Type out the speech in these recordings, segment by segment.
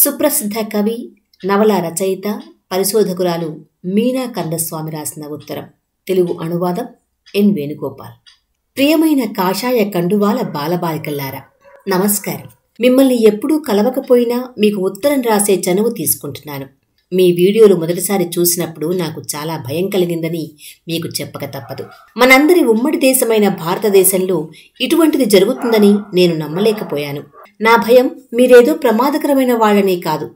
సుప్రసిద్ధ కవి నవల రచయిత పరిశోధకురాలు మీనా కందస్వామి రాసిన ఉత్తరం తెలుగు అనువాదం ఎన్ వేణుగోపాల్ ప్రియమైన కాషాయ కండువాల బాలబాలికల్లారా నమస్కారం మిమ్మల్ని ఎప్పుడూ కలవకపోయినా మీకు ఉత్తరం రాసే చనువు తీసుకుంటున్నాను మీ వీడియోలు మొదటిసారి చూసినప్పుడు నాకు చాలా భయం కలిగిందని మీకు చెప్పక తప్పదు మనందరి ఉమ్మడి దేశమైన భారతదేశంలో ఇటువంటిది జరుగుతుందని నేను నమ్మలేకపోయాను నా భయం మీరేదో ప్రమాదకరమైన వాళ్ళనే కాదు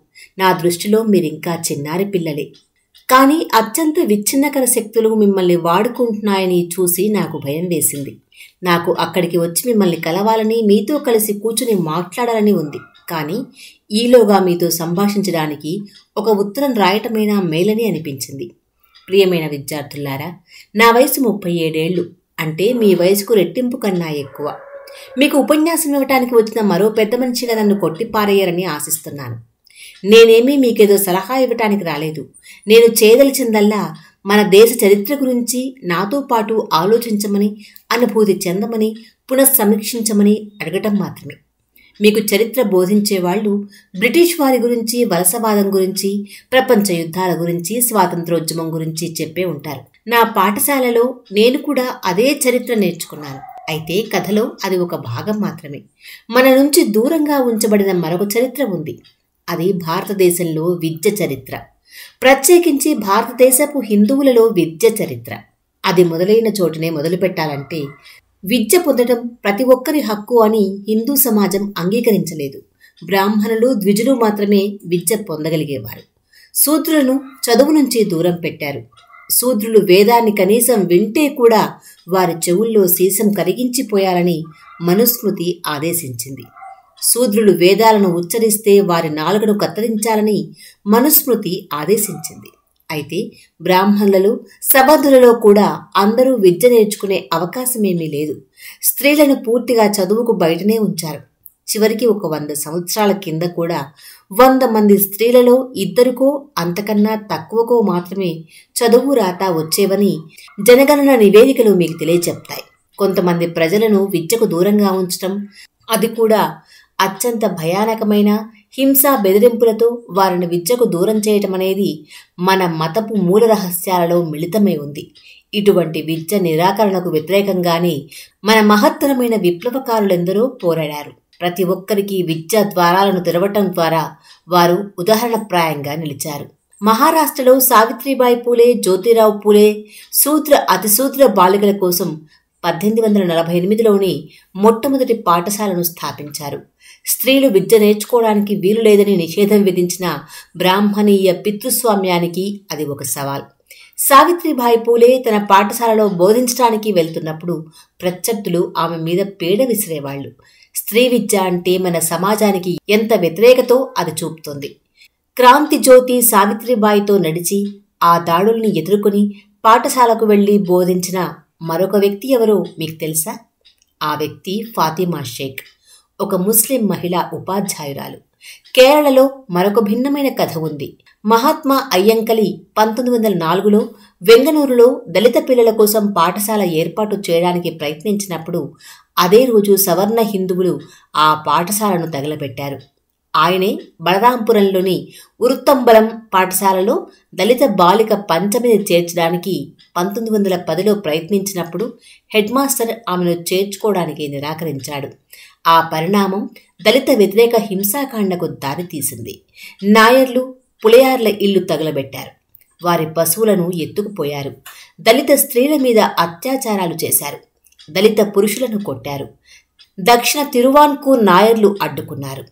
నా దృష్టిలో మీరింకా చిన్నారి పిల్లలే కానీ అత్యంత విచ్ఛిన్నకర శక్తులు మిమ్మల్ని వాడుకుంటున్నాయని చూసి నాకు భయం వేసింది నాకు అక్కడికి వచ్చి మిమ్మల్ని కలవాలని మీతో కలిసి కూర్చుని మాట్లాడాలని ఉంది కానీ ఈలోగా మీతో సంభాషించడానికి ఒక ఉత్తరం రాయటమైనా మేలని అనిపించింది ప్రియమైన విద్యార్థులారా నా వయసు ముప్పై ఏడేళ్లు అంటే మీ వయసుకు రెట్టింపు కన్నా ఎక్కువ మీకు ఉపన్యాసం ఇవ్వటానికి వచ్చిన మరో పెద్ద మనిషిగా నన్ను కొట్టి పారేయరని ఆశిస్తున్నాను నేనేమీ మీకేదో సలహా ఇవ్వటానికి రాలేదు నేను చేయదలిచిందల్లా మన దేశ చరిత్ర గురించి నాతో పాటు ఆలోచించమని అనుభూతి చెందమని పునఃసమీక్షించమని అడగటం మాత్రమే మీకు చరిత్ర బోధించేవాళ్ళు బ్రిటిష్ వారి గురించి వలసవాదం గురించి ప్రపంచ యుద్ధాల గురించి స్వాతంత్రోద్యమం గురించి చెప్పే ఉంటారు నా పాఠశాలలో నేను కూడా అదే చరిత్ర నేర్చుకున్నాను అయితే కథలో అది ఒక భాగం మాత్రమే మన నుంచి దూరంగా ఉంచబడిన మరొక చరిత్ర ఉంది అది భారతదేశంలో విద్య చరిత్ర ప్రత్యేకించి భారతదేశపు హిందువులలో విద్య చరిత్ర అది మొదలైన చోటనే మొదలుపెట్టాలంటే విద్య పొందడం ప్రతి ఒక్కరి హక్కు అని హిందూ సమాజం అంగీకరించలేదు బ్రాహ్మణులు ద్విజులు మాత్రమే విద్య పొందగలిగేవారు శూద్రులను చదువు నుంచి దూరం పెట్టారు శూద్రులు వేదాన్ని కనీసం వింటే కూడా వారి చెవుల్లో సీసం కరిగించిపోయాలని మనుస్మృతి ఆదేశించింది శూద్రులు వేదాలను ఉచ్చరిస్తే వారి నాలుగను కత్తిరించాలని మనుస్మృతి ఆదేశించింది అయితే బ్రాహ్మణులలో సబంధులలో కూడా అందరూ విద్య నేర్చుకునే అవకాశమేమీ లేదు స్త్రీలను పూర్తిగా చదువుకు బయటనే ఉంచారు చివరికి ఒక వంద సంవత్సరాల కింద కూడా వంద మంది స్త్రీలలో ఇద్దరికో అంతకన్నా తక్కువకో మాత్రమే చదువు రాత వచ్చేవని జనగణన నివేదికలు మీకు తెలియచెప్తాయి కొంతమంది ప్రజలను విద్యకు దూరంగా ఉంచటం అది కూడా అత్యంత భయానకమైన హింసా బెదిరింపులతో వారిని విద్యకు దూరం చేయటం అనేది మన మతపు మూల రహస్యాలలో మిళితమై ఉంది ఇటువంటి విద్య నిరాకరణకు వ్యతిరేకంగానే మన మహత్తరమైన విప్లవకారులెందరో పోరాడారు ప్రతి ఒక్కరికి విద్యా ద్వారాలను తెరవటం ద్వారా వారు ఉదాహరణప్రాయంగా నిలిచారు మహారాష్ట్రలో సావిత్రిబాయి పూలే జ్యోతిరావు పూలే శూద్ర అతిశూద్ర బాలికల కోసం పద్దెనిమిది వందల నలభై ఎనిమిదిలోని మొట్టమొదటి పాఠశాలను స్థాపించారు స్త్రీలు విద్య నేర్చుకోవడానికి వీలు లేదని నిషేధం విధించిన బ్రాహ్మణీయ పితృస్వామ్యానికి అది ఒక సవాల్ సావిత్రిబాయి పూలే తన పాఠశాలలో బోధించడానికి వెళ్తున్నప్పుడు ప్రత్యర్థులు ఆమె మీద పేడ విసిరేవాళ్లు స్త్రీ విద్య అంటే మన సమాజానికి ఎంత వ్యతిరేకతో అది చూపుతుంది క్రాంతి జ్యోతి సావిత్రిబాయితో నడిచి ఆ దాడుల్ని ఎదుర్కొని పాఠశాలకు వెళ్లి బోధించిన మరొక వ్యక్తి ఎవరో మీకు తెలుసా ఆ వ్యక్తి ఫాతిమా షేక్ ఒక ముస్లిం మహిళా ఉపాధ్యాయురాలు కేరళలో మరొక భిన్నమైన కథ ఉంది మహాత్మా అయ్యంకలి పంతొమ్మిది వందల నాలుగులో వెంగనూరులో దళిత పిల్లల కోసం పాఠశాల ఏర్పాటు చేయడానికి ప్రయత్నించినప్పుడు అదే రోజు సవర్ణ హిందువులు ఆ పాఠశాలను తగలబెట్టారు ఆయనే బలరాంపురంలోని ఉరుత్తంబలం పాఠశాలలో దళిత బాలిక పంచమిని చేర్చడానికి పంతొమ్మిది వందల పదిలో ప్రయత్నించినప్పుడు హెడ్మాస్టర్ ఆమెను చేర్చుకోవడానికి నిరాకరించాడు ఆ పరిణామం దళిత వ్యతిరేక హింసాకాండకు దారితీసింది నాయర్లు పులయార్ల ఇల్లు తగలబెట్టారు వారి పశువులను ఎత్తుకుపోయారు దళిత స్త్రీల మీద అత్యాచారాలు చేశారు దళిత పురుషులను కొట్టారు దక్షిణ తిరువాన్కూర్ నాయర్లు అడ్డుకున్నారు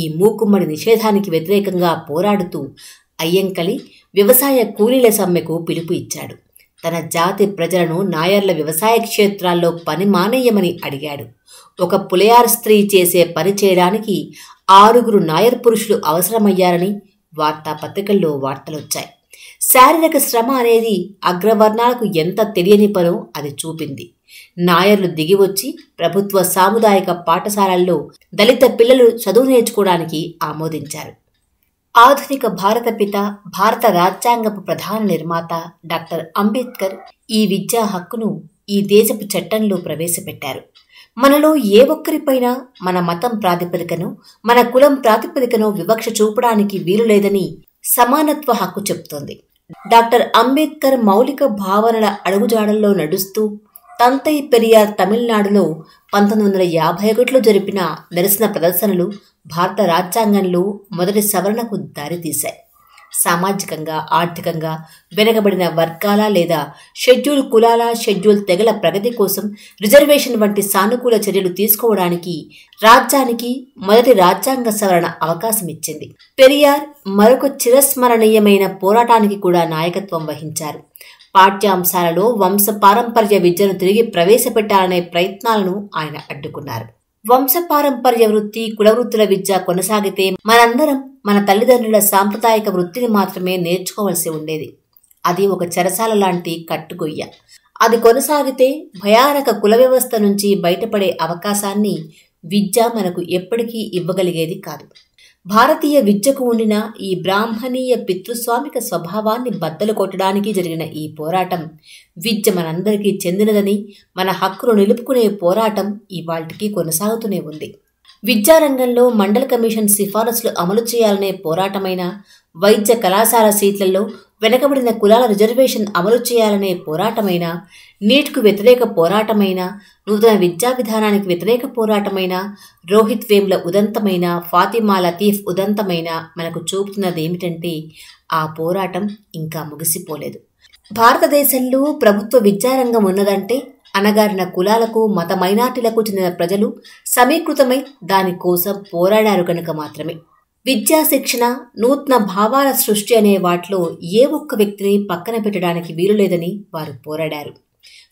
ఈ మూకుమ్మడి నిషేధానికి వ్యతిరేకంగా పోరాడుతూ అయ్యంకలి వ్యవసాయ కూలీల సమ్మెకు పిలుపు ఇచ్చాడు తన జాతి ప్రజలను నాయర్ల వ్యవసాయ క్షేత్రాల్లో పని మానేయమని అడిగాడు ఒక పులయార్ స్త్రీ చేసే పని చేయడానికి ఆరుగురు నాయర్ పురుషులు అవసరమయ్యారని వార్తాపత్రికల్లో వార్తలొచ్చాయి శారీరక శ్రమ అనేది అగ్రవర్ణాలకు ఎంత తెలియని పనో అది చూపింది నాయర్లు దిగివచ్చి ప్రభుత్వ సాముదాయక పాఠశాలల్లో దళిత పిల్లలు చదువు నేర్చుకోవడానికి ఆమోదించారు ఆధునిక భారత పిత భారత రాజ్యాంగపు ప్రధాన నిర్మాత డాక్టర్ అంబేద్కర్ ఈ విద్యా హక్కును ఈ దేశపు చట్టంలో ప్రవేశపెట్టారు మనలో ఏ ఒక్కరిపైనా మన మతం ప్రాతిపదికను మన కులం ప్రాతిపదికను వివక్ష చూపడానికి వీలు లేదని సమానత్వ హక్కు చెబుతోంది డాక్టర్ అంబేద్కర్ మౌలిక భావనల అడుగుజాడల్లో నడుస్తూ తంతై పెరియార్ తమిళనాడులో పంతొమ్మిది వందల యాభై ఒకటిలో జరిపిన నిరసన ప్రదర్శనలు భారత రాజ్యాంగంలో మొదటి సవరణకు దారితీశాయి సామాజికంగా ఆర్థికంగా వెనకబడిన వర్గాల లేదా షెడ్యూల్ కులాల షెడ్యూల్ తెగల ప్రగతి కోసం రిజర్వేషన్ వంటి సానుకూల చర్యలు తీసుకోవడానికి రాజ్యానికి మొదటి రాజ్యాంగ సవరణ అవకాశం ఇచ్చింది పెరియార్ మరొక చిరస్మరణీయమైన పోరాటానికి కూడా నాయకత్వం వహించారు పాఠ్యాంశాలలో వంశ పారంపర్య విద్యను తిరిగి ప్రవేశపెట్టాలనే ప్రయత్నాలను ఆయన అడ్డుకున్నారు వంశపారంపర్య వృత్తి కులవృత్తుల విద్య కొనసాగితే మనందరం మన తల్లిదండ్రుల సాంప్రదాయక వృత్తిని మాత్రమే నేర్చుకోవలసి ఉండేది అది ఒక చెరసాల లాంటి కట్టుగొయ్య అది కొనసాగితే భయానక కుల వ్యవస్థ నుంచి బయటపడే అవకాశాన్ని విద్య మనకు ఎప్పటికీ ఇవ్వగలిగేది కాదు భారతీయ విద్యకు ఉండిన ఈ బ్రాహ్మణీయ పితృస్వామిక స్వభావాన్ని బద్దలు కొట్టడానికి జరిగిన ఈ పోరాటం విద్య మనందరికీ చెందినదని మన హక్కును నిలుపుకునే పోరాటం ఇవాటికి కొనసాగుతూనే ఉంది విద్యారంగంలో మండల కమిషన్ సిఫారసులు అమలు చేయాలనే పోరాటమైన వైద్య కళాశాల సీట్లలో వెనకబడిన కులాల రిజర్వేషన్ అమలు చేయాలనే పోరాటమైన నీట్కు వ్యతిరేక పోరాటమైన నూతన విద్యా విధానానికి వ్యతిరేక పోరాటమైన రోహిత్ వేమ్ల ఉదంతమైన ఫాతిమా లతీఫ్ ఉదంతమైన మనకు చూపుతున్నది ఏమిటంటే ఆ పోరాటం ఇంకా ముగిసిపోలేదు భారతదేశంలో ప్రభుత్వ విద్యారంగం ఉన్నదంటే అణగారిన కులాలకు మత మైనార్టీలకు చెందిన ప్రజలు సమీకృతమై దానికోసం పోరాడారు కనుక మాత్రమే విద్యా శిక్షణ నూతన భావాల సృష్టి అనే వాటిలో ఏ ఒక్క వ్యక్తిని పక్కన పెట్టడానికి వీలు లేదని వారు పోరాడారు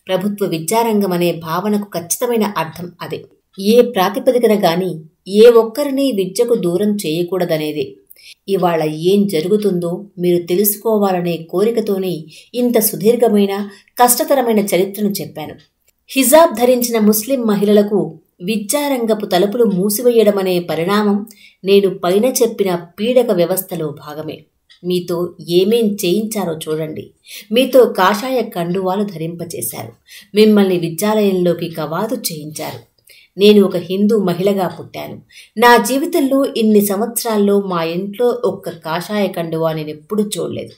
ప్రభుత్వ విద్యారంగం అనే భావనకు ఖచ్చితమైన అర్థం అదే ఏ ప్రాతిపదికన గాని ఏ ఒక్కరిని విద్యకు దూరం చేయకూడదనేదే ఇవాళ ఏం జరుగుతుందో మీరు తెలుసుకోవాలనే కోరికతోనే ఇంత సుదీర్ఘమైన కష్టతరమైన చరిత్రను చెప్పాను హిజాబ్ ధరించిన ముస్లిం మహిళలకు విద్యారంగపు తలుపులు మూసివేయడమనే పరిణామం నేను పైన చెప్పిన పీడక వ్యవస్థలో భాగమే మీతో ఏమేం చేయించారో చూడండి మీతో కాషాయ కండువాలు ధరింపచేశారు మిమ్మల్ని విద్యాలయంలోకి కవాదు చేయించారు నేను ఒక హిందూ మహిళగా పుట్టాను నా జీవితంలో ఇన్ని సంవత్సరాల్లో మా ఇంట్లో ఒక్క కాషాయ కండువా నేను ఎప్పుడూ చూడలేదు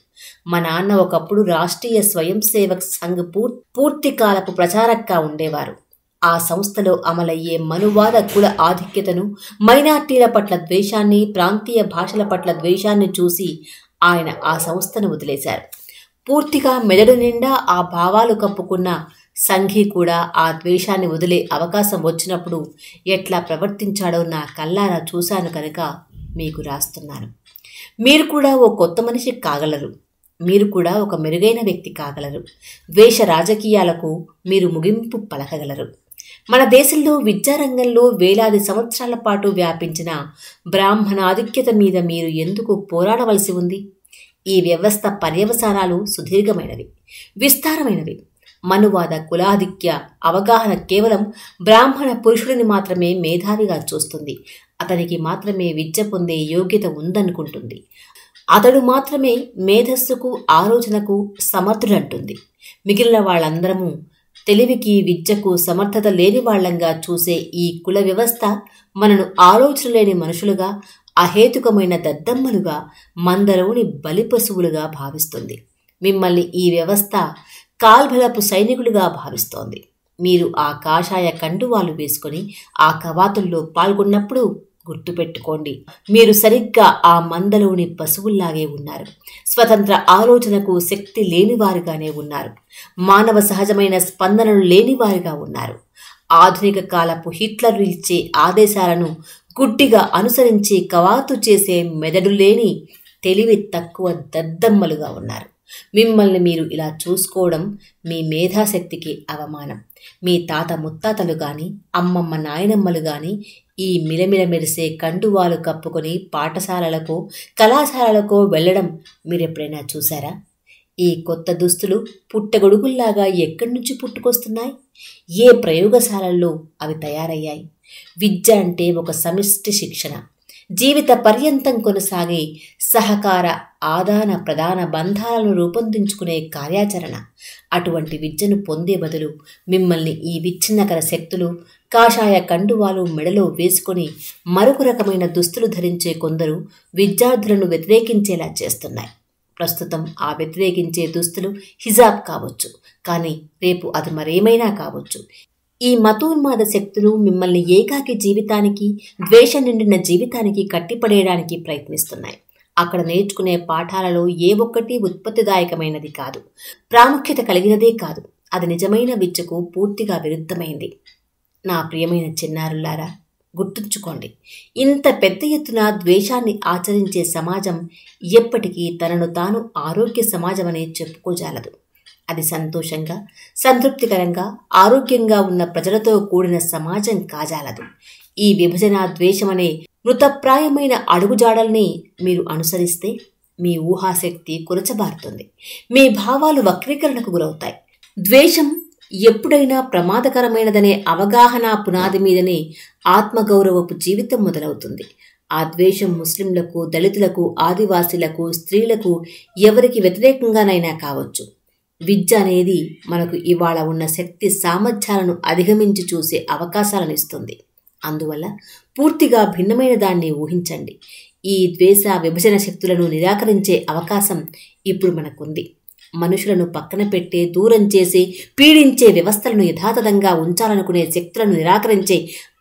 మా నాన్న ఒకప్పుడు రాష్ట్రీయ స్వయం సేవక్ సంఘ్ పూర్తికాలపు ప్రచారక్గా ఉండేవారు ఆ సంస్థలో అమలయ్యే మనువాద కుల ఆధిక్యతను మైనార్టీల పట్ల ద్వేషాన్ని ప్రాంతీయ భాషల పట్ల ద్వేషాన్ని చూసి ఆయన ఆ సంస్థను వదిలేశారు పూర్తిగా మెదడు నిండా ఆ భావాలు కప్పుకున్న సంఘీ కూడా ఆ ద్వేషాన్ని వదిలే అవకాశం వచ్చినప్పుడు ఎట్లా ప్రవర్తించాడో నా కల్లారా చూశాను కనుక మీకు రాస్తున్నాను మీరు కూడా ఓ కొత్త మనిషి కాగలరు మీరు కూడా ఒక మెరుగైన వ్యక్తి కాగలరు ద్వేష రాజకీయాలకు మీరు ముగింపు పలకగలరు మన దేశంలో విద్యారంగంలో వేలాది సంవత్సరాల పాటు వ్యాపించిన బ్రాహ్మణ ఆధిక్యత మీద మీరు ఎందుకు పోరాడవలసి ఉంది ఈ వ్యవస్థ పర్యవసానాలు సుదీర్ఘమైనవి విస్తారమైనవి మనువాద కులాధిక్య అవగాహన కేవలం బ్రాహ్మణ పురుషుడిని మాత్రమే మేధావిగా చూస్తుంది అతనికి మాత్రమే విద్య పొందే యోగ్యత ఉందనుకుంటుంది అతడు మాత్రమే మేధస్సుకు ఆలోచనకు సమర్థుడంటుంది మిగిలిన వాళ్ళందరము తెలివికి విద్యకు సమర్థత లేని వాళ్లంగా చూసే ఈ కుల వ్యవస్థ మనను ఆలోచన లేని మనుషులుగా అహేతుకమైన దద్దమ్మలుగా బలి బలిపశువులుగా భావిస్తుంది మిమ్మల్ని ఈ వ్యవస్థ కాల్బలపు సైనికులుగా భావిస్తోంది మీరు ఆ కాషాయ కండువాలు వేసుకొని ఆ కవాతుల్లో పాల్గొన్నప్పుడు గుర్తుపెట్టుకోండి మీరు సరిగ్గా ఆ మందలోని పశువుల్లాగే ఉన్నారు స్వతంత్ర ఆలోచనకు శక్తి లేనివారుగానే ఉన్నారు మానవ సహజమైన స్పందనలు లేనివారుగా ఉన్నారు ఆధునిక కాలపు హిట్లర్లు ఇచ్చే ఆదేశాలను గుడ్డిగా అనుసరించి కవాతు చేసే మెదడు లేని తెలివి తక్కువ దద్దమ్మలుగా ఉన్నారు మిమ్మల్ని మీరు ఇలా చూసుకోవడం మీ మేధాశక్తికి అవమానం మీ తాత ముత్తాతలు కానీ అమ్మమ్మ నాయనమ్మలు కానీ ఈ మిలమిల మెరిసే కండువాలు కప్పుకొని పాఠశాలలకు కళాశాలలకు వెళ్ళడం మీరు ఎప్పుడైనా చూసారా ఈ కొత్త దుస్తులు పుట్టగొడుగుల్లాగా ఎక్కడి నుంచి పుట్టుకొస్తున్నాయి ఏ ప్రయోగశాలల్లో అవి తయారయ్యాయి విద్య అంటే ఒక సమిష్టి శిక్షణ జీవిత పర్యంతం కొనసాగే సహకార ఆదాన ప్రధాన బంధాలను రూపొందించుకునే కార్యాచరణ అటువంటి విద్యను పొందే బదులు మిమ్మల్ని ఈ విచ్ఛిన్నకర శక్తులు కాషాయ కండువాలు మెడలో వేసుకొని మరొక రకమైన దుస్తులు ధరించే కొందరు విద్యార్థులను వ్యతిరేకించేలా చేస్తున్నాయి ప్రస్తుతం ఆ వ్యతిరేకించే దుస్తులు హిజాబ్ కావచ్చు కానీ రేపు అది మరేమైనా కావచ్చు ఈ మతోన్మాద శక్తులు మిమ్మల్ని ఏకాకి జీవితానికి ద్వేష నిండిన జీవితానికి కట్టిపడేయడానికి ప్రయత్నిస్తున్నాయి అక్కడ నేర్చుకునే పాఠాలలో ఏ ఒక్కటి ఉత్పత్తిదాయకమైనది కాదు ప్రాముఖ్యత కలిగినదే కాదు అది నిజమైన విద్యకు పూర్తిగా విరుద్ధమైంది నా ప్రియమైన చిన్నారులారా గుర్తుంచుకోండి ఇంత పెద్ద ఎత్తున ద్వేషాన్ని ఆచరించే సమాజం ఎప్పటికీ తనను తాను ఆరోగ్య సమాజమని చెప్పుకోజాలదు అది సంతోషంగా సంతృప్తికరంగా ఆరోగ్యంగా ఉన్న ప్రజలతో కూడిన సమాజం కాజాలదు ఈ విభజన ద్వేషమనే మృతప్రాయమైన అడుగుజాడల్ని మీరు అనుసరిస్తే మీ ఊహాశక్తి కురచబారుతుంది మీ భావాలు వక్రీకరణకు గురవుతాయి ద్వేషం ఎప్పుడైనా ప్రమాదకరమైనదనే అవగాహన పునాది మీదనే ఆత్మగౌరవపు జీవితం మొదలవుతుంది ఆ ద్వేషం ముస్లింలకు దళితులకు ఆదివాసీలకు స్త్రీలకు ఎవరికి వ్యతిరేకంగానైనా కావచ్చు విద్య అనేది మనకు ఇవాళ ఉన్న శక్తి సామర్థ్యాలను అధిగమించి చూసే అవకాశాలను ఇస్తుంది అందువల్ల పూర్తిగా భిన్నమైన దాన్ని ఊహించండి ఈ ద్వేష విభజన శక్తులను నిరాకరించే అవకాశం ఇప్పుడు మనకుంది మనుషులను పక్కన పెట్టే దూరం చేసి పీడించే వ్యవస్థలను యథాతథంగా ఉంచాలనుకునే శక్తులను నిరాకరించే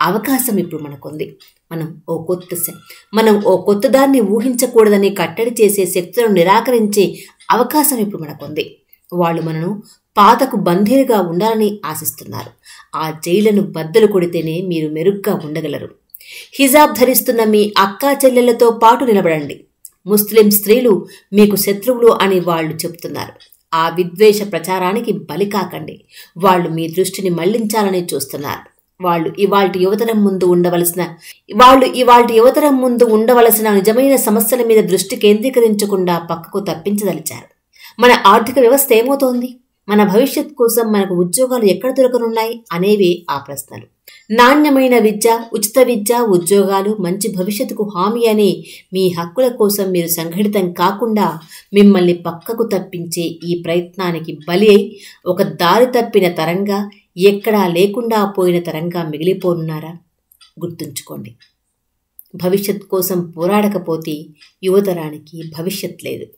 అవకాశం ఇప్పుడు మనకుంది మనం ఓ కొత్త మనం ఓ కొత్తదాన్ని ఊహించకూడదని కట్టడి చేసే శక్తులను నిరాకరించే అవకాశం ఇప్పుడు మనకుంది వాళ్ళు మనను పాతకు బంధీలుగా ఉండాలని ఆశిస్తున్నారు ఆ జైలను బద్దలు కొడితేనే మీరు మెరుగ్గా ఉండగలరు హిజాబ్ ధరిస్తున్న మీ అక్కా చెల్లెళ్లతో పాటు నిలబడండి ముస్లిం స్త్రీలు మీకు శత్రువులు అని వాళ్ళు చెప్తున్నారు ఆ విద్వేష ప్రచారానికి బలి కాకండి వాళ్ళు మీ దృష్టిని మళ్లించాలని చూస్తున్నారు వాళ్ళు ఇవాళ యువతరం ముందు ఉండవలసిన వాళ్ళు ఇవాళ యువతరం ముందు ఉండవలసిన నిజమైన సమస్యల మీద దృష్టి కేంద్రీకరించకుండా పక్కకు తప్పించదలిచారు మన ఆర్థిక వ్యవస్థ ఏమవుతోంది మన భవిష్యత్ కోసం మనకు ఉద్యోగాలు ఎక్కడ దొరకనున్నాయి అనేవి ఆ ప్రశ్నలు నాణ్యమైన విద్య ఉచిత విద్య ఉద్యోగాలు మంచి భవిష్యత్తుకు హామీ అని మీ హక్కుల కోసం మీరు సంఘటితం కాకుండా మిమ్మల్ని పక్కకు తప్పించే ఈ ప్రయత్నానికి బలి అయి ఒక దారి తప్పిన తరంగా ఎక్కడా లేకుండా పోయిన తరంగా మిగిలిపోనున్నారా గుర్తుంచుకోండి భవిష్యత్ కోసం పోరాడకపోతే యువతరానికి భవిష్యత్ లేదు